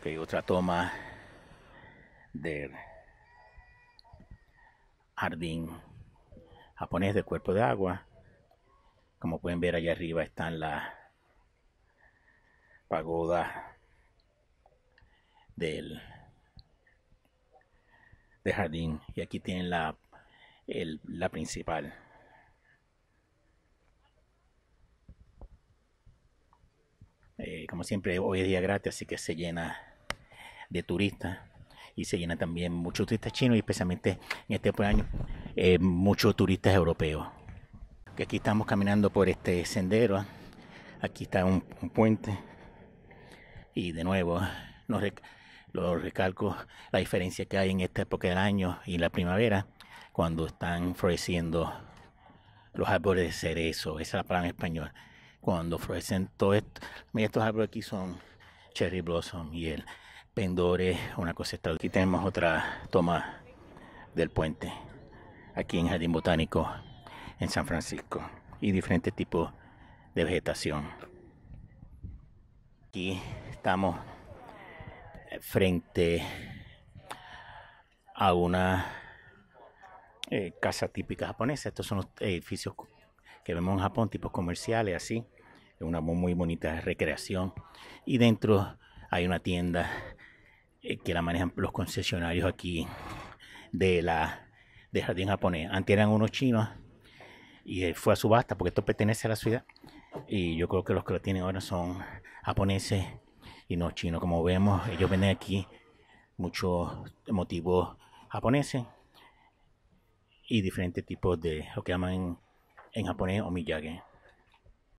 Ok, otra toma del jardín japonés de cuerpo de agua. Como pueden ver allá arriba están la pagoda del, del jardín. Y aquí tienen la, el, la principal. Eh, como siempre, hoy es día gratis, así que se llena de turistas y se llena también muchos turistas chinos y especialmente en este año eh, muchos turistas europeos. Aquí estamos caminando por este sendero, ¿ah? aquí está un, puente y de nuevo ¿ah? lo recalco la diferencia que hay en esta época del año y la primavera cuando están floreciendo los árboles de cerezo, esa es la palabra en español. Cuando florecen todos estos árboles aquí son cherry blossom y el pendores, una cosa Aquí tenemos otra toma del puente, aquí en Jardín Botánico, en San Francisco, y diferentes tipos de vegetación. Aquí estamos frente a una eh, casa típica japonesa. Estos son los edificios que vemos en Japón, tipos comerciales, así. Es Una muy bonita recreación. Y dentro hay una tienda eh, que la manejan los concesionarios aquí de la de jardín japonés. Antes eran unos chinos y fue a subasta porque esto pertenece a la ciudad y yo creo que los que lo tienen ahora son japoneses y no chinos. Como vemos, ellos venden aquí muchos motivos japoneses y diferentes tipos de lo que llaman en, en japonés omiyage.